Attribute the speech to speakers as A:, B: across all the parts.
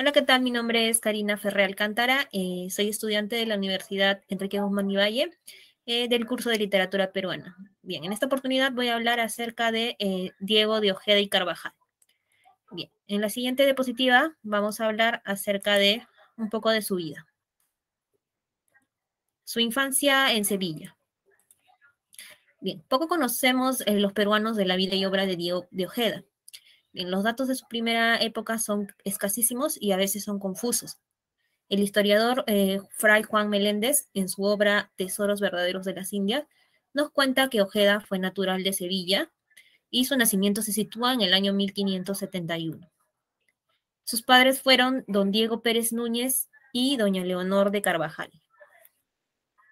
A: Hola, ¿qué tal? Mi nombre es Karina Ferre Alcántara, eh, soy estudiante de la Universidad Enrique Guzmán y Valle eh, del curso de literatura peruana. Bien, en esta oportunidad voy a hablar acerca de eh, Diego de Ojeda y Carvajal. Bien, en la siguiente diapositiva vamos a hablar acerca de un poco de su vida. Su infancia en Sevilla. Bien, poco conocemos los peruanos de la vida y obra de Diego de Ojeda. Los datos de su primera época son escasísimos y a veces son confusos. El historiador eh, Fray Juan Meléndez, en su obra Tesoros Verdaderos de las Indias, nos cuenta que Ojeda fue natural de Sevilla y su nacimiento se sitúa en el año 1571. Sus padres fueron don Diego Pérez Núñez y doña Leonor de Carvajal.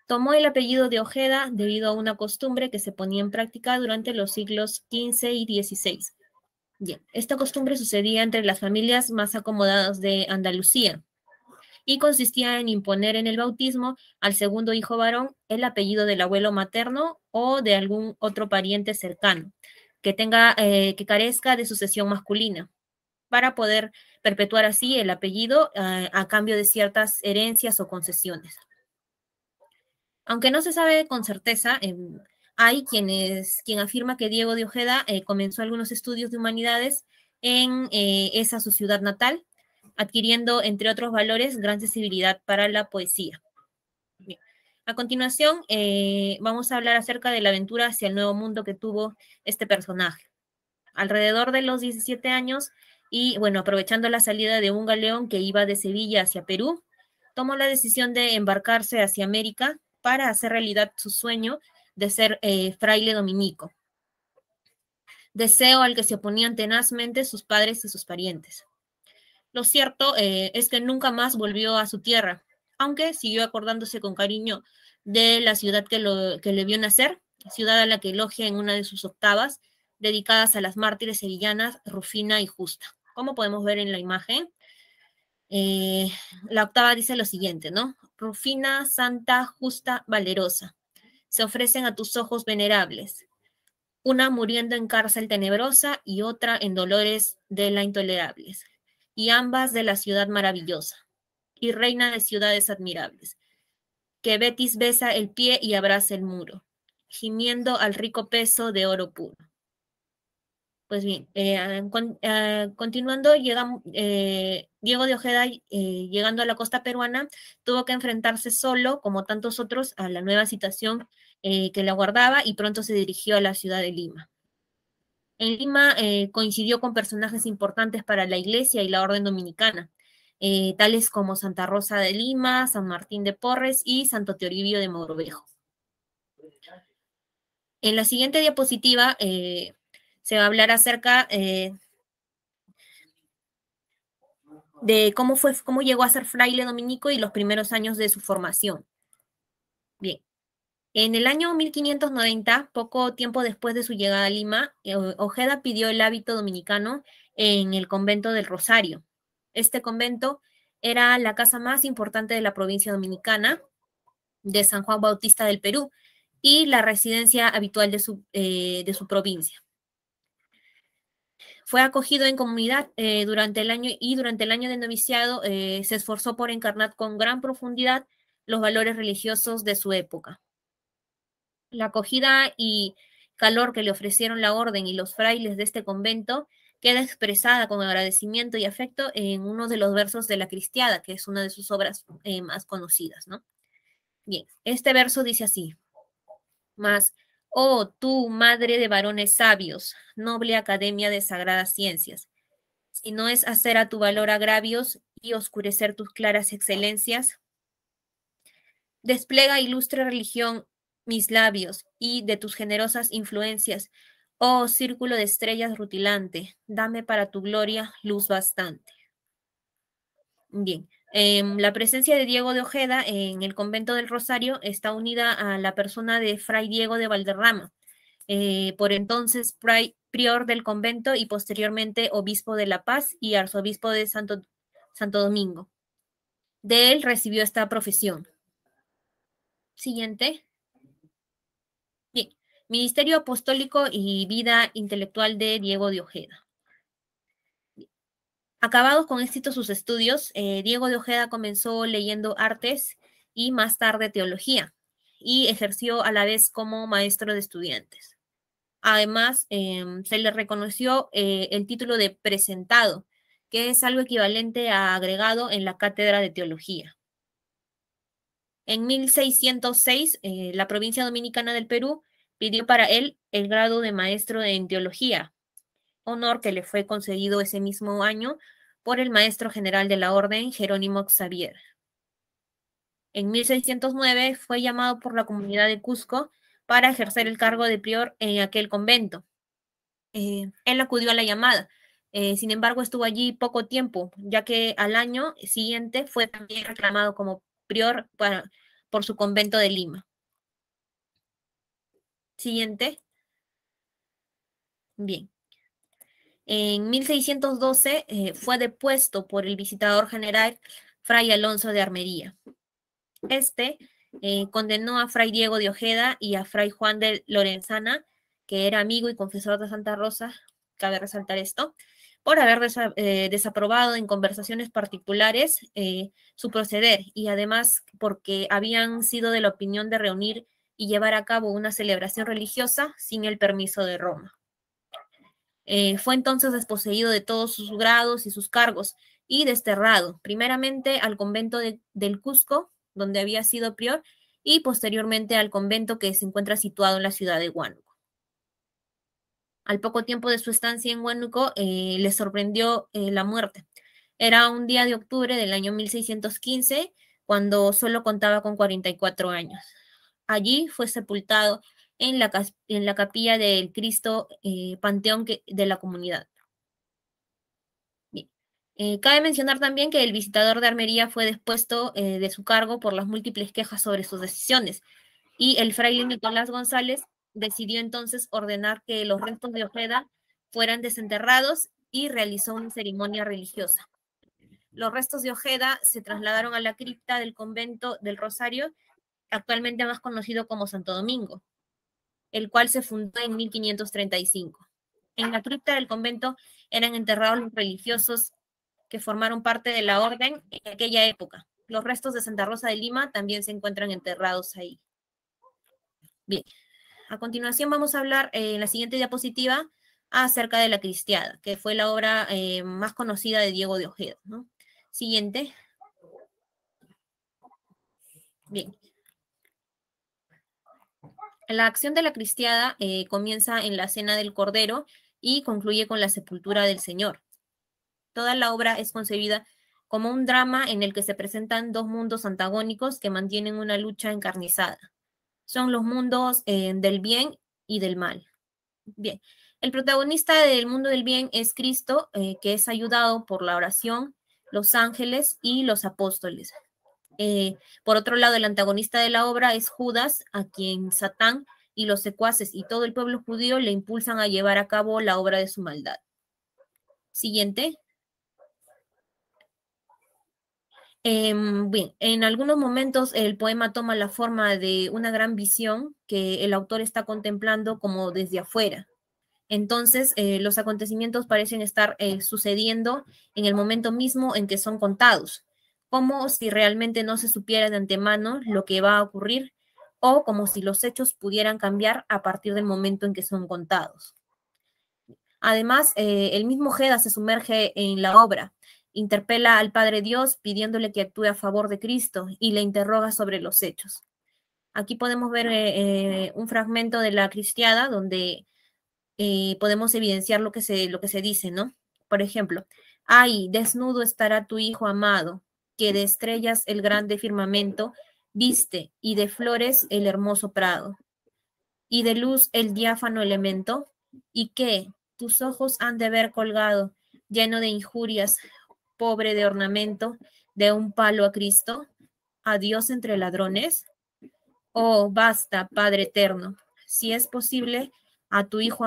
A: Tomó el apellido de Ojeda debido a una costumbre que se ponía en práctica durante los siglos XV y XVI, esta costumbre sucedía entre las familias más acomodadas de Andalucía y consistía en imponer en el bautismo al segundo hijo varón el apellido del abuelo materno o de algún otro pariente cercano que tenga eh, que carezca de sucesión masculina para poder perpetuar así el apellido eh, a cambio de ciertas herencias o concesiones. Aunque no se sabe con certeza en em, hay quienes, quien afirma que Diego de Ojeda eh, comenzó algunos estudios de humanidades en eh, esa su ciudad natal, adquiriendo, entre otros valores, gran sensibilidad para la poesía. A continuación, eh, vamos a hablar acerca de la aventura hacia el nuevo mundo que tuvo este personaje. Alrededor de los 17 años, y bueno, aprovechando la salida de un galeón que iba de Sevilla hacia Perú, tomó la decisión de embarcarse hacia América para hacer realidad su sueño de ser eh, fraile dominico, deseo al que se oponían tenazmente sus padres y sus parientes. Lo cierto eh, es que nunca más volvió a su tierra, aunque siguió acordándose con cariño de la ciudad que, le vio nacer, ciudad a la que elogia en una de sus octavas, dedicadas a las mártires sevillanas Rufina y Justa. Como podemos ver en la imagen, eh, la octava dice lo siguiente, ¿no? Rufina, Santa, Justa, Valerosa se ofrecen a tus ojos venerables, una muriendo en cárcel tenebrosa y otra en dolores de la intolerables, y ambas de la ciudad maravillosa, y reina de ciudades admirables, que Betis besa el pie y abraza el muro, gimiendo al rico peso de oro puro. Pues bien, eh, ah, ah, continuando, llega, eh, Diego de Ojeda, eh, llegando a la costa peruana, tuvo que enfrentarse solo, como tantos otros, a la nueva situación eh, que la guardaba y pronto se dirigió a la ciudad de Lima. En Lima eh, coincidió con personajes importantes para la Iglesia y la Orden Dominicana, eh, tales como Santa Rosa de Lima, San Martín de Porres y Santo Teoribio de Morbejo. En la siguiente diapositiva se va a hablar acerca de cómo, fue, cómo llegó a ser fraile dominico y los primeros años de su formación. En el año 1590, poco tiempo después de su llegada a Lima, eh, Ojeda pidió el hábito dominicano en el convento del Rosario. Este convento era la casa más importante de la provincia dominicana de San Juan Bautista del Perú y la residencia habitual de su, eh, provincia. Fue acogido en comunidad eh, durante el año y durante el año de noviciado se esforzó por encarnar con gran profundidad los valores religiosos de su época. La acogida y calor que le ofrecieron la orden y los frailes de este convento queda expresada con agradecimiento y afecto en uno de los versos de La Cristiada, que es una de sus obras eh, más conocidas, ¿no? Bien, este verso dice así, más, oh tú, madre de varones sabios, noble academia de sagradas ciencias, si no es hacer a tu valor agravios y oscurecer tus claras excelencias, despliega ilustre religión mis labios y de tus generosas influencias. Oh círculo de estrellas rutilante, dame para tu gloria luz bastante. Bien, em, la presencia de Diego de Ojeda en el convento del Rosario está unida a la persona de Fray Diego de Valderrama, eh, por entonces prior del convento y posteriormente obispo de La Paz y arzobispo de Santo Domingo. De él recibió esta profesión. Siguiente. Ministerio Apostólico y Vida Intelectual de Diego de Ojeda. Acabados con éxito sus estudios, eh, Diego de Ojeda comenzó leyendo artes y más tarde teología, y ejerció a la vez como maestro de estudiantes. Además, em, se le reconoció eh, el título de presentado, que es algo equivalente a agregado en la cátedra de teología. En 1606, eh, la provincia dominicana del Perú pidió para él el grado de maestro en teología, honor que le fue concedido ese mismo año por el maestro general de la orden, Jerónimo Xavier. En 1609 fue llamado por la comunidad de Cusco para ejercer el cargo de prior en aquel convento. Eh, él acudió a la llamada, eh, sin embargo estuvo allí poco tiempo, ya que al año siguiente fue también reclamado como prior por su convento de Lima. Siguiente. Bien. En 1612 eh, fue depuesto por el visitador general Fray Alonso de Armería. Este eh, condenó a Fray Diego de Ojeda y a Fray Juan de Lorenzana, que era amigo y confesor de Santa Rosa, cabe resaltar esto, por haber eh, desaprobado en conversaciones particulares su proceder y además porque habían sido de la opinión de reunir y llevar a cabo una celebración religiosa sin el permiso de Roma. Eh, fue entonces desposeído de todos sus grados y sus cargos y desterrado, primeramente al convento del Cusco, donde había sido prior, y posteriormente al convento que se encuentra situado en la ciudad de Huánuco. Al poco tiempo de su estancia en Huánuco, eh, le sorprendió eh, la muerte. Era un día de octubre del año 1615, cuando solo contaba con 44 años. Allí fue sepultado en la, capilla del Cristo eh, Panteón de la comunidad. Eh, cabe mencionar también que el visitador de Armería fue despuesto eh, de su cargo por las múltiples quejas sobre sus decisiones y el fraile Nicolás González decidió entonces ordenar que los restos de Ojeda fueran desenterrados y realizó una ceremonia religiosa. Los restos de Ojeda se trasladaron a la cripta del convento del Rosario actualmente más conocido como Santo Domingo, el cual se fundó en 1535. En la cripta del convento eran enterrados los religiosos que formaron parte de la orden en aquella época. Los restos de Santa Rosa de Lima también se encuentran enterrados ahí. Bien, a continuación vamos a hablar eh, en la siguiente diapositiva acerca de la Cristiada, que fue la obra eh, más conocida de Diego de Ojeda. Siguiente. Bien, la acción de la cristiada eh, comienza en la cena del Cordero y concluye con la sepultura del Señor. Toda la obra es concebida como un drama en el que se presentan dos mundos antagónicos que mantienen una lucha encarnizada. Son los mundos eh, del bien y del mal. Bien, el protagonista del mundo del bien es Cristo, eh, que es ayudado por la oración, los ángeles y los apóstoles. Eh, por otro lado, el antagonista de la obra es Judas, a quien Satán y los secuaces y todo el pueblo judío le impulsan a llevar a cabo la obra de su maldad. Siguiente. Em, bien, en algunos momentos el poema toma la forma de una gran visión que el autor está contemplando como desde afuera. Entonces, eh, los acontecimientos parecen estar eh, sucediendo en el momento mismo en que son contados como si realmente no se supiera de antemano lo que va a ocurrir o como si los hechos pudieran cambiar a partir del momento en que son contados. Además, eh, el mismo Jeda se sumerge en la obra, interpela al Padre Dios pidiéndole que actúe a favor de Cristo y le interroga sobre los hechos. Aquí podemos ver eh, eh, un fragmento de la Cristiada donde podemos evidenciar lo que, se, lo que se dice, ¿no? Por ejemplo, ay, desnudo estará tu hijo amado, que de estrellas el grande firmamento viste, y de flores el hermoso prado, y de luz el diáfano elemento, y que tus ojos han de ver colgado, lleno de injurias, pobre de ornamento, de un palo a Cristo, a Dios entre ladrones? Oh, basta, Padre eterno, si es posible, a tu Hijo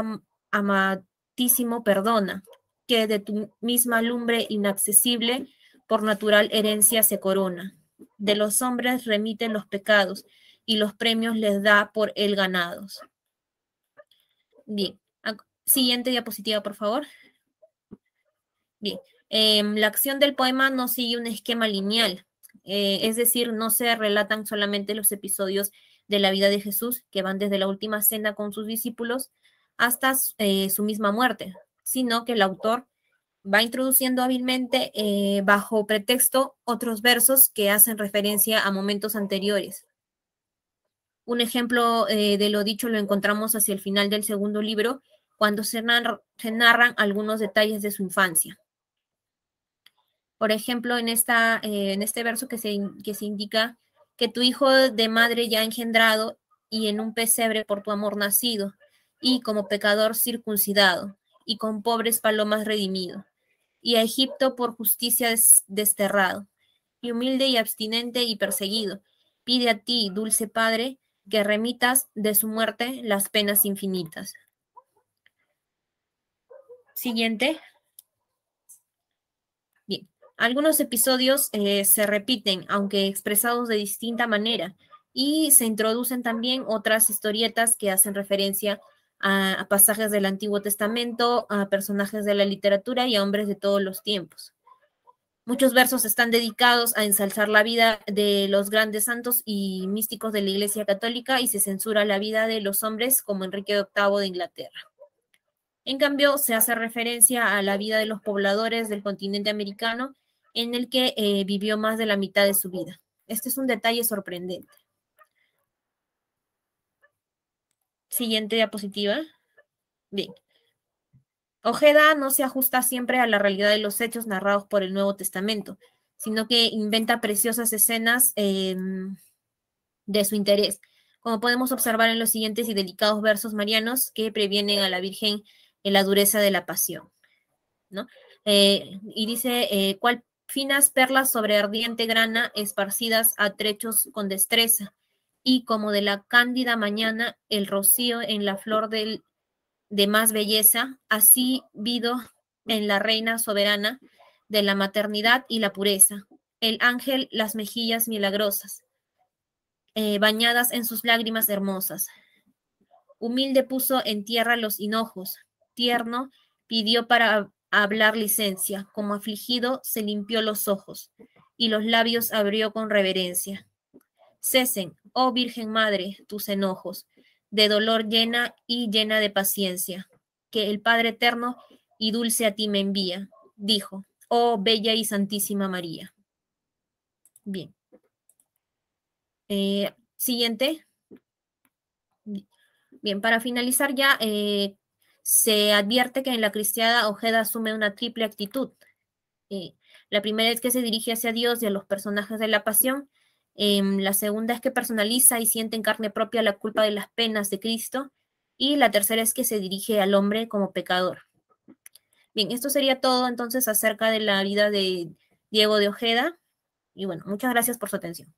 A: amatísimo perdona, que de tu misma lumbre inaccesible por natural herencia se corona. De los hombres remiten los pecados y los premios les da por él ganados. Bien, siguiente diapositiva, por favor. Bien, em, la acción del poema no sigue un esquema lineal, eh, es decir, no se relatan solamente los episodios de la vida de Jesús, que van desde la última cena con sus discípulos hasta eh, su misma muerte, sino que el autor va introduciendo hábilmente eh, bajo pretexto otros versos que hacen referencia a momentos anteriores. Un ejemplo eh, de lo dicho lo encontramos hacia el final del segundo libro, cuando se, narran algunos detalles de su infancia. Por ejemplo, en, esta, eh, en este verso que que se indica que tu hijo de madre ya engendrado y en un pesebre por tu amor nacido, y como pecador circuncidado, y con pobres palomas redimido y a Egipto por justicia desterrado, y humilde y abstinente y perseguido. Pide a ti, dulce Padre, que remitas de su muerte las penas infinitas. Siguiente. Bien, algunos episodios eh, se repiten, aunque expresados de distinta manera, y se introducen también otras historietas que hacen referencia a a, pasajes del Antiguo Testamento, a personajes de la literatura y a hombres de todos los tiempos. Muchos versos están dedicados a ensalzar la vida de los grandes santos y místicos de la Iglesia Católica y se censura la vida de los hombres como Enrique VIII de Inglaterra. En cambio, se hace referencia a la vida de los pobladores del continente americano en el que eh, vivió más de la mitad de su vida. Este es un detalle sorprendente. Siguiente diapositiva. Bien. Ojeda no se ajusta siempre a la realidad de los hechos narrados por el Nuevo Testamento, sino que inventa preciosas escenas em, de su interés, como podemos observar en los siguientes y delicados versos marianos que previenen a la Virgen en la dureza de la pasión. ¿no? Eh, y dice, eh, ¿cuál finas perlas sobre ardiente grana esparcidas a trechos con destreza? y como de la cándida mañana el rocío en la flor del, de más belleza, así vido en la reina soberana de la maternidad y la pureza, el ángel las mejillas milagrosas, eh, bañadas en sus lágrimas hermosas. Humilde puso en tierra los hinojos, tierno pidió para hablar licencia, como afligido se limpió los ojos y los labios abrió con reverencia Cesen, oh Virgen Madre, tus enojos, de dolor llena y llena de paciencia, que el Padre Eterno y dulce a ti me envía, dijo, oh Bella y Santísima María. Bien. Eh, siguiente. Bien, para finalizar ya, eh, se advierte que en la cristiada Ojeda asume una triple actitud. Eh, la primera es que se dirige hacia Dios y a los personajes de la pasión, Em, la segunda es que personaliza y siente en carne propia la culpa de las penas de Cristo. Y la tercera es que se dirige al hombre como pecador. Bien, esto sería todo entonces acerca de la vida de Diego de Ojeda. Y bueno, muchas gracias por su atención.